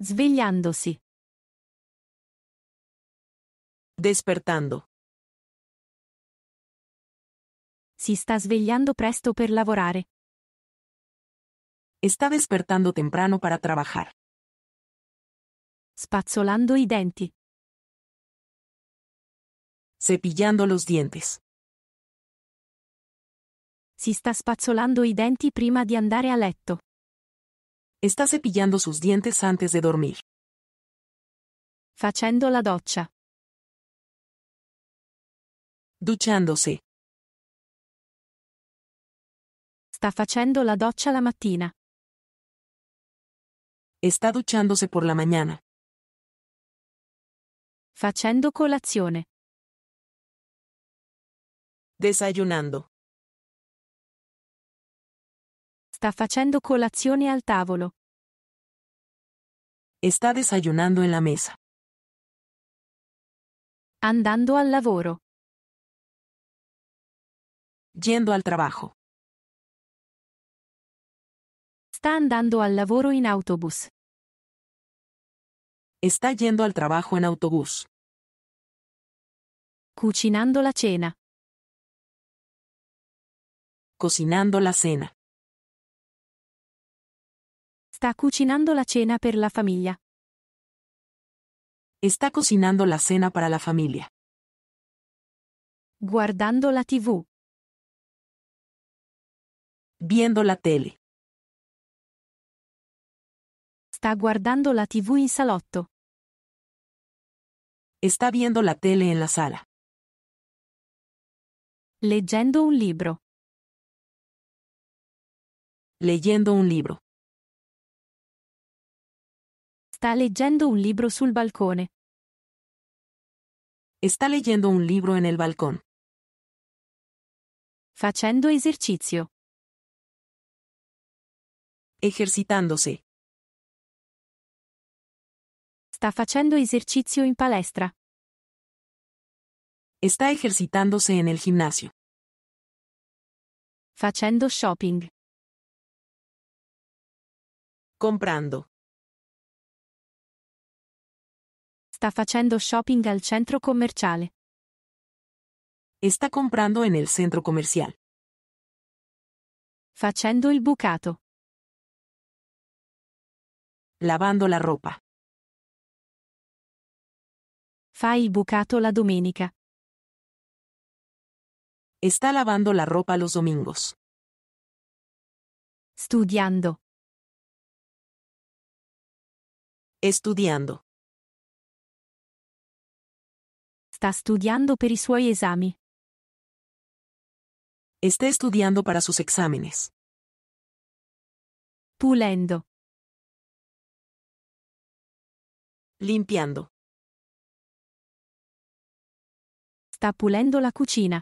Svegliandosi. Despertando. Si sta svegliando presto per lavorare. Sta despertando temprano para trabajar. Spazzolando i denti. Cepillando los dientes. Si sta spazzolando i denti prima di andare a letto. Está cepillando sus dientes antes de dormir. Facendo la doccia. Duchándose. Está facendo la doccia la mattina. Está duchándose por la mañana. Facendo colazione. Desayunando. Sta facendo colazione al tavolo. Está desayunando en la mesa. Andando al lavoro. Yendo al trabajo. Está andando al lavoro in autobus. Está yendo al trabajo en autobús. Cucinando la cena. Cocinando la cena. Sta cucinando la cena per la familia. Está cocinando la cena para la familia. Guardando la TV. Viendo la tele. Está guardando la TV in salotto. Está viendo la tele en la sala. Leyendo un libro. Leyendo un libro. Sta leggendo un libro sul balcone. Está leyendo un libro nel balcone. Facendo esercizio. Ejercitándose. Sta facendo esercizio in palestra. Sta ejercitándose nel el gimnasio. Facendo shopping. Comprando. Sta facendo shopping al centro commerciale. Sta comprando en el centro comercial. Facendo il bucato. Lavando la ropa. Fai il bucato la domenica. Sta lavando la ropa los domingos. Studiando. Estudiando. Sta studiando per i suoi esami. Está estudiando para sus exámenes. Pulendo. Limpiando. Sta pulendo la cucina.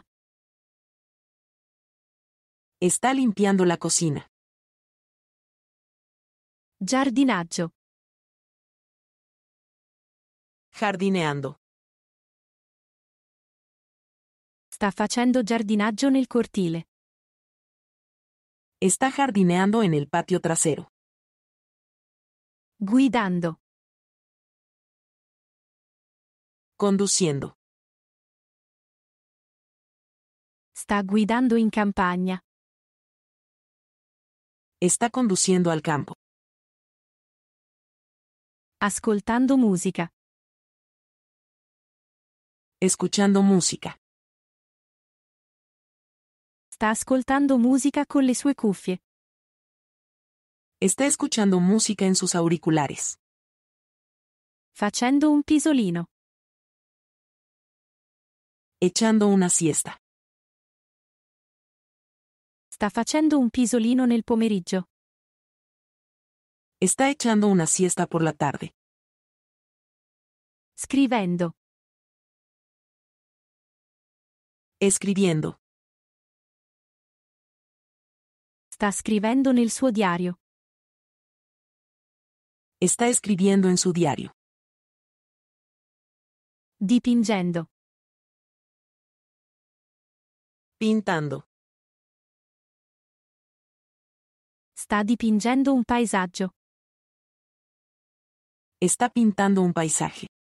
Está limpiando la cocina. Giardinaggio. Jardineando. haciendo facendo en el cortile. Está jardineando en el patio trasero. Guidando. Conduciendo. Está guidando en campagna. Está conduciendo al campo. Ascoltando música. Escuchando música. Sta ascoltando musica con le sue cuffie. Sta escuchando musica in sus auriculares. Facendo un pisolino. Echando una siesta. Sta facendo un pisolino nel pomeriggio. Sta echando una siesta por la tarde. Scrivendo. Escribiendo. Está scrivendo nel suo diario. Está escribiendo in suo diario. Dipingendo. Pintando. Sta dipingendo un paesaggio. Está pintando un paisaje.